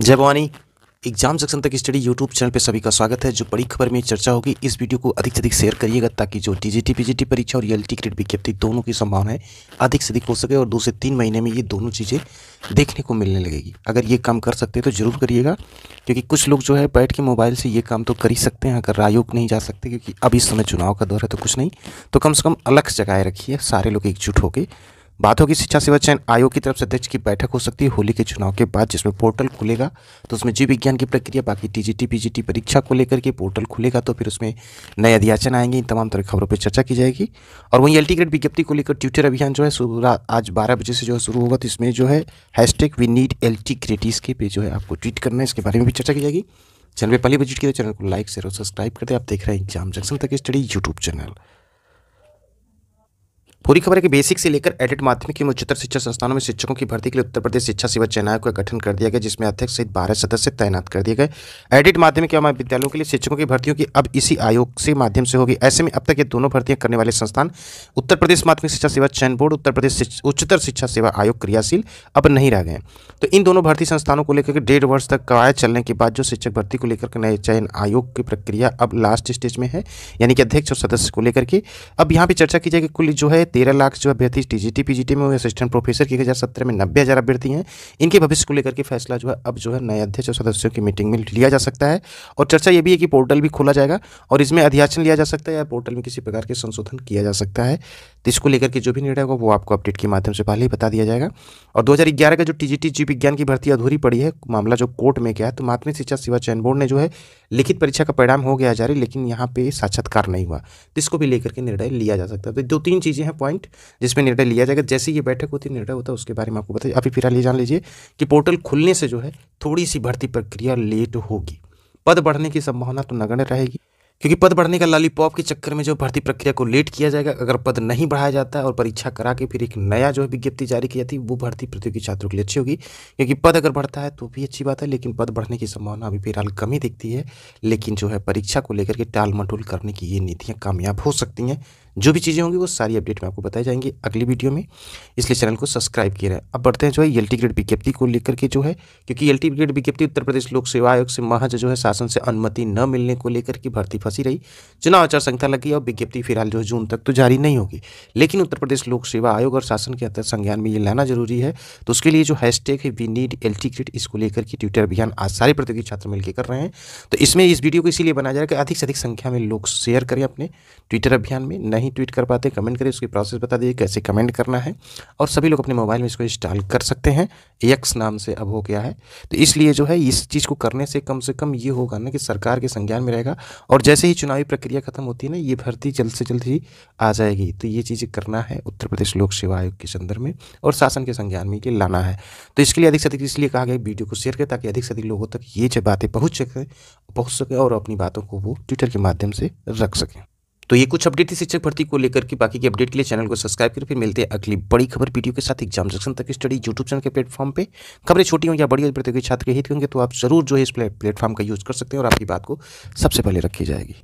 जय Bhavani exam section तक study YouTube channel पर सभी का स्वागत है जो बड़ी खबर में चर्चा होगी इस वीडियो को अधिक से अधिक शेयर करिएगा ताकि जो टीजीटी पीजीटी परीक्षा और एलटी क्रेड विज्ञप्ति दोनों की संभावना है अधिक से अधिक हो सके और दो से तीन महीने में ये दोनों चीज़ें देखने को मिलने लगेगी अगर ये काम कर सकते हैं तो जरूर करिएगा क्योंकि कुछ लोग जो है बैठ के मोबाइल से ये काम तो कर ही सकते हैं अगर आयोग नहीं जा सकते क्योंकि अब इस समय चुनाव का दौर है तो कुछ नहीं तो कम से कम अलग जगह रखिए सारे लोग एकजुट होकर बात होगी शिक्षा सेवा चयन आयोग की तरफ से अध्यक्ष की बैठक हो सकती है होली के चुनाव के बाद जिसमें पोर्टल खुलेगा तो उसमें जीव विज्ञान की प्रक्रिया बाकी टीजीटी पीजीटी परीक्षा को लेकर के पोर्टल खुलेगा तो फिर उसमें नए अध्याचन आएंगे इन तमाम तरह की खबरों पर चर्चा की जाएगी और वहीं एल्टी ग्रेड विज्ञप्ति को लेकर ट्विटर अभियान जो है आज बारह बजे से जो है शुरू होगा तो इसमें जो है hashtag we need L T grade पे जो है आपको ट्वीट करना है इसके बारे में भी चर्चा की जाएगी चैनल पर पहली बजट की चैनल को लाइक शेयर और सब्सक्राइब करते आप देख रहे हैं एग्जाम जंक्शन तक स्टडी यूट्यूब चैनल पूरी खबर है कि बेसिक से लेकर एडिट माध्यमिक एवं उच्चतर शिक्षा संस्थानों में शिक्षकों की भर्ती के लिए उत्तर प्रदेश शिक्षा सेवा चयन आयोग का गठन कर दिया गया जिसमें अध्यक्ष सहित बारह सदस्य तैनात कर दिए गए एडिट माध्यमिक एवं विद्यालयों के लिए शिक्षकों की भर्तियों की अब इसी आयोग से माध्यम से होगी ऐसे में अब तक ये दोनों भर्तियां करने वाले संस्थान उत्तर प्रदेश माध्यमिक शिक्षा सेवा चयन बोर्ड उत्तर प्रदेश उच्चतर शिक्षा सेवा आयोग क्रियाशील अब नहीं रह गए तो इन दोनों भर्ती संस्थानों को लेकर डेढ़ वर्ष तक कवायद चलने के बाद जो शिक्षक भर्ती को लेकर नए चयन आयोग की प्रक्रिया अब लास्ट स्टेज में है यानी कि अध्यक्ष और सदस्य को लेकर के अब यहाँ पर चर्चा की जाएगी कुल जो है तेरह लाख जो अभ्यर्थी T G T P G T में हुए असिस्टेंट प्रोफेसर की हजार सत्रह में नब्बे हज़ार अभ्यर्थी हैं इनके भविष्य को लेकर के फैसला जो है अब जो है नए अध्यक्ष और सदस्यों की मीटिंग में लिया जा सकता है और चर्चा ये भी है कि पोर्टल भी खोला जाएगा और इसमें अध्याचन लिया जा सकता है या पोर्टल में किसी प्रकार के संशोधन किया जा सकता है तो इसको लेकर के जो भी निर्णय होगा वो आपको अपडेट के माध्यम से पहले ही बता दिया जाएगा और दो का जो टी जी जीव विज्ञान की भर्ती अधूरी पड़ी है मामला जो कोर्ट में गया तो माध्यमिक शिक्षा सेवा चयन बोर्ड ने जो है लिखित परीक्षा का परिणाम हो गया जारी लेकिन यहाँ पे साक्षात्कार नहीं हुआ तो इसको भी लेकर के निर्णय लिया जा सकता है तो दो तीन चीज़ें हैं पॉइंट जिसमें निर्णय लिया जाएगा जैसे ये बैठक होती है निर्णय होता है उसके बारे में आपको बताइए अभी फिलहाल ये जान लीजिए कि पोर्टल खुलने से जो है थोड़ी सी भर्ती प्रक्रिया लेट होगी पद बढ़ने की संभावना तो नगण्य रहेगी क्योंकि पद बढ़ने का लॉलीपॉप के चक्कर में जो भर्ती प्रक्रिया को लेट किया जाएगा अगर पद नहीं बढ़ाया जाता और परीक्षा करा के फिर एक नया जो है विज्ञप्ति जारी की जाती है वो भर्ती प्रतियोगी छात्रों के लिए अच्छी होगी क्योंकि पद अगर बढ़ता है तो भी अच्छी बात है लेकिन पद बढ़ने की संभावना अभी फिलहाल कम ही दिखती है लेकिन जो है परीक्षा को लेकर के टाल करने की ये नीतियाँ कामयाब हो सकती हैं जो भी चीज़ें होंगी वो सारी अपडेट में आपको बताई जाएंगी अगली वीडियो में इसलिए चैनल को सब्सक्राइब किया रहे अब बढ़ते हैं जो है एल ग्रेड विज्ञप्ति को लेकर के जो है क्योंकि एल ग्रेड विज्ञप्ति उत्तर प्रदेश लोक सेवा आयोग से महज जो है शासन से अनुमति न मिलने को लेकर की भर्ती फंसी रही चुनाव आचार संहिता लगी और विज्ञप्ति फिलहाल जो है जून तक तो जारी नहीं होगी लेकिन उत्तर प्रदेश लोक सेवा आयोग और शासन के अंतर संज्ञान में ये लाना जरूरी है तो उसके लिए जो हैशटैग है वी नीड एल ग्रेड इसको लेकर के ट्विटर अभियान आज सारे प्रतियोगी छात्र मिलकर कर रहे हैं तो इसमें इस वीडियो को इसीलिए बनाया जा रहा है कि अधिक से अधिक संख्या में लोग शेयर करें अपने ट्विटर अभियान में नहीं नहीं ट्वीट कर पाते कमेंट करें उसकी प्रोसेस बता दीजिए कैसे कमेंट करना है और सभी लोग अपने मोबाइल में इसको इंस्टॉल कर सकते हैं यक्स नाम से अब हो गया है तो इसलिए जो है इस चीज़ को करने से कम से कम ये होगा ना कि सरकार के संज्ञान में रहेगा और जैसे ही चुनावी प्रक्रिया खत्म होती है ना ये भर्ती जल्द से जल्द ही आ जाएगी तो ये चीज़ें करना है उत्तर प्रदेश लोक सेवा आयोग के संदर्भ में और शासन के संज्ञान में ये लाना है तो इसके लिए अधिक से अधिक इसलिए कहा गया वीडियो को शेयर करें ताकि अधिक से अधिक लोगों तक ये बातें पहुँच सकें पहुँच सकें और अपनी बातों को वो ट्विटर के माध्यम से रख सकें तो ये कुछ अपडेट थी शिक्षक भर्ती को लेकर के बाकी के अपडेट के लिए चैनल को सब्सक्राइब करें फिर मिलते हैं अगली बड़ी खबर वीडियो के साथ एग्जाम जंक्शन तक स्टडी यूट्यूब चैनल के प्लेटफॉर्म पे खबरें छोटी हों या बड़ी प्रतियोगी छात्र के हित होंगे तो आप जरूर जो है इस प्लेटफॉर्म का यूज़ कर सकते हैं और आपकी बात को सबसे पहले रखी जाएगी